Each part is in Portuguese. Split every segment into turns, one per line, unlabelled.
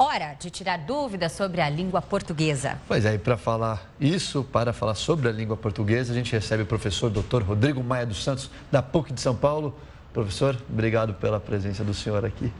Hora de tirar dúvidas sobre a língua portuguesa. Pois é, e para falar isso, para falar sobre a língua portuguesa, a gente recebe o professor Dr. Rodrigo Maia dos Santos, da PUC de São Paulo. Professor, obrigado pela presença do senhor aqui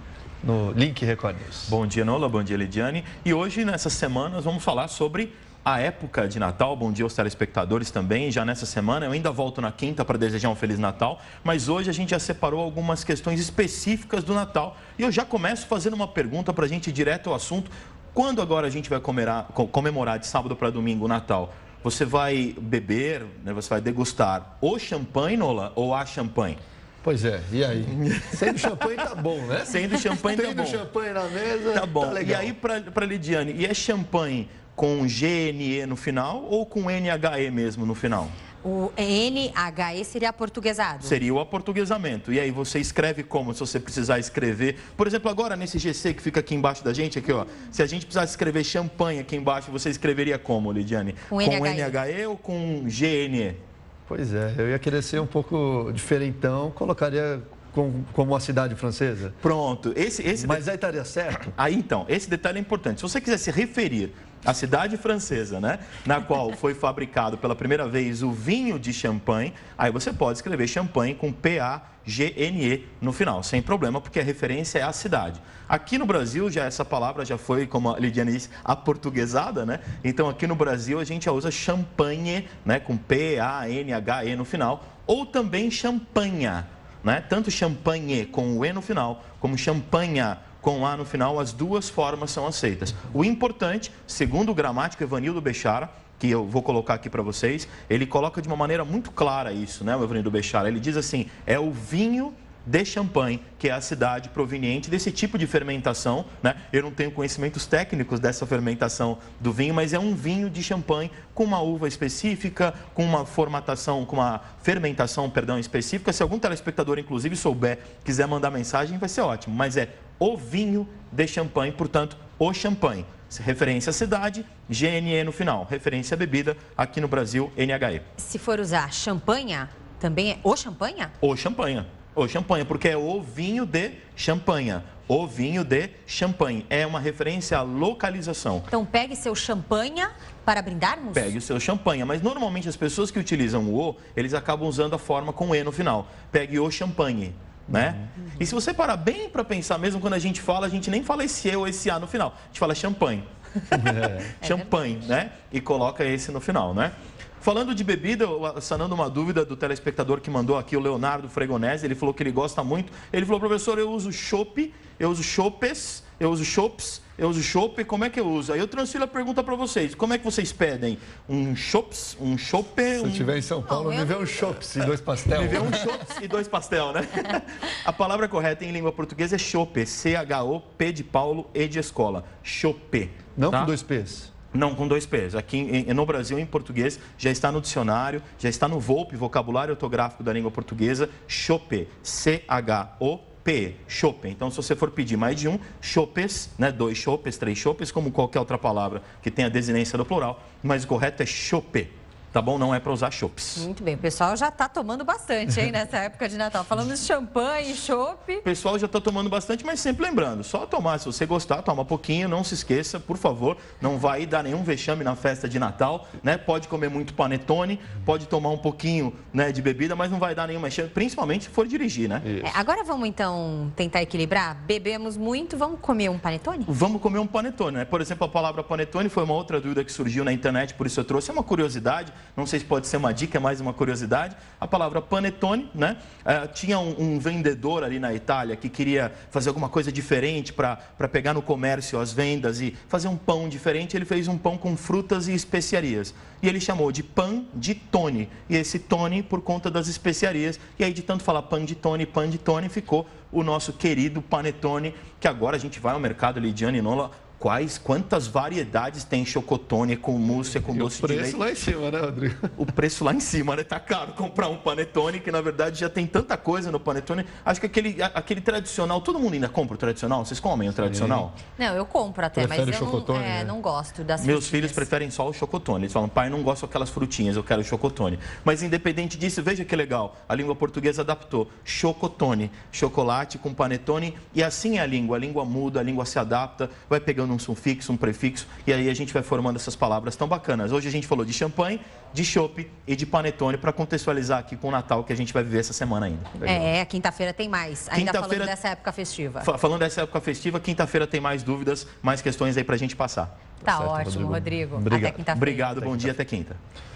no Link Record News. Bom dia, Nola. Bom dia, Lidiane. E hoje, nessas semanas, vamos falar sobre a época de Natal. Bom dia aos telespectadores também. Já nessa semana, eu ainda volto na quinta para desejar um Feliz Natal, mas hoje a gente já separou algumas questões específicas do Natal. E eu já começo fazendo uma pergunta para a gente ir direto ao assunto. Quando agora a gente vai comemorar, comemorar de sábado para domingo o Natal? Você vai beber, né, você vai degustar o champanhe, Nola, ou a champanhe? Pois é, e aí? Sendo champanhe tá bom, né? Sendo champanhe tá bom. Tendo champanhe na mesa, tá bom. Tá e aí, para Lidiane, e é champanhe com GNE no final ou com NHE mesmo no final? O NHE seria portuguesado? Seria o aportuguesamento. E aí você escreve como, se você precisar escrever. Por exemplo, agora nesse GC que fica aqui embaixo da gente, aqui ó. Se a gente precisasse escrever champanhe aqui embaixo, você escreveria como, Lidiane? Com, com NHE. ou com GNE? Pois é, eu ia querer ser um pouco diferentão, colocaria como, como a cidade francesa. Pronto. Esse, esse Mas aí estaria certo? Aí então, esse detalhe é importante. Se você quiser se referir a cidade francesa, né? Na qual foi fabricado pela primeira vez o vinho de champanhe. Aí você pode escrever champanhe com P-A-G-N-E no final, sem problema, porque a referência é a cidade. Aqui no Brasil, já essa palavra já foi, como a Lidiane disse, aportuguesada, né? Então aqui no Brasil a gente já usa champanhe, né? Com P-A-N-H-E no final, ou também champanha. Né? Tanto champanhe com o E no final, como champanha com A no final, as duas formas são aceitas. O importante, segundo o gramático Evanildo Bechara, que eu vou colocar aqui para vocês, ele coloca de uma maneira muito clara isso, né, o Evanildo Bechara. Ele diz assim: é o vinho de Champagne, que é a cidade proveniente desse tipo de fermentação. Né? Eu não tenho conhecimentos técnicos dessa fermentação do vinho, mas é um vinho de Champagne com uma uva específica, com uma formatação, com uma fermentação, perdão, específica. Se algum telespectador, inclusive, souber, quiser mandar mensagem, vai ser ótimo. Mas é o vinho de Champagne, portanto, o Champagne. Referência à cidade, GNE no final. Referência à bebida, aqui no Brasil, NHE. Se for usar champanha, também é o champanha? O champanha ou champanhe, porque é o vinho de champanha. O vinho de champanhe. É uma referência à localização. Então pegue seu champanha para brindarmos? Pegue o seu champanha, mas normalmente as pessoas que utilizam o O, eles acabam usando a forma com E no final. Pegue o champanhe. Né? Uhum. E se você parar bem para pensar, mesmo quando a gente fala, a gente nem fala esse E ou esse A no final, a gente fala champanhe. É. champanhe, é né? E coloca esse no final, né? Falando de bebida, ah, sanando uma dúvida do telespectador que mandou aqui, o Leonardo Fregonese, ele falou que ele gosta muito. Ele falou, professor, eu uso chope, eu uso chopes, eu uso chops, eu uso chope. como é que eu uso? Aí eu transfiro a pergunta para vocês, como é que vocês pedem? Um chops, um chope... Um... Se eu estiver em São Paulo, me vê um chops e dois pastel. Me vê um chops e dois pastel, né? A palavra correta em língua portuguesa é chope, C-H-O, P de Paulo, E de escola, chope. Não tá? com dois P's. Não, com dois P's. Aqui em, no Brasil, em português, já está no dicionário, já está no VOLP, Vocabulário Ortográfico da Língua Portuguesa, Chopé, C-H-O-P, Chopé. Então, se você for pedir mais de um, Chopes, né, dois Chopes, três Chopes, como qualquer outra palavra que tenha a desinência do plural, mas o correto é Chopé tá bom? Não é para usar chopps. Muito bem, o pessoal já está tomando bastante, hein, nessa época de Natal. Falando de champanhe, chopp. O pessoal já está tomando bastante, mas sempre lembrando, só tomar, se você gostar, toma pouquinho, não se esqueça, por favor, não vai dar nenhum vexame na festa de Natal, né? Pode comer muito panetone, pode tomar um pouquinho, né, de bebida, mas não vai dar nenhum vexame, principalmente se for dirigir, né? É, agora vamos então tentar equilibrar? Bebemos muito, vamos comer um panetone? Vamos comer um panetone, né? Por exemplo, a palavra panetone foi uma outra dúvida que surgiu na internet, por isso eu trouxe, é uma curiosidade não sei se pode ser uma dica, é mais uma curiosidade. A palavra panetone, né? É, tinha um, um vendedor ali na Itália que queria fazer alguma coisa diferente para pegar no comércio as vendas e fazer um pão diferente. Ele fez um pão com frutas e especiarias. E ele chamou de pan de tone. E esse tone por conta das especiarias. E aí, de tanto falar pan de tone, pan de tone, ficou o nosso querido panetone, que agora a gente vai ao mercado Lidiane Nola Quais, quantas variedades tem chocotone com mousse, com e doce de leite? O preço lá em cima, né, Rodrigo? O preço lá em cima, né? Tá caro comprar um panetone, que na verdade já tem tanta coisa no panetone. Acho que aquele, aquele tradicional, todo mundo ainda compra o tradicional? Vocês comem o tradicional? Não, eu compro até, Prefere mas eu chocotone, não, é, né? não gosto das Meus frutinhas. filhos preferem só o chocotone. Eles falam, pai, não gosto daquelas frutinhas, eu quero o chocotone. Mas independente disso, veja que legal, a língua portuguesa adaptou. Chocotone, chocolate com panetone, e assim é a língua. A língua muda, a língua se adapta, vai pegando um sufixo, um prefixo, e aí a gente vai formando essas palavras tão bacanas. Hoje a gente falou de champanhe, de chope e de panetone para contextualizar aqui com o Natal que a gente vai viver essa semana ainda. É, quinta-feira tem mais. Ainda falando dessa época festiva. Falando dessa época festiva, quinta-feira tem mais dúvidas, mais questões aí para a gente passar. Tá, tá certo, ótimo, Rodrigo. Rodrigo. Obrigado. Até quinta-feira. Obrigado, bom dia, até quinta.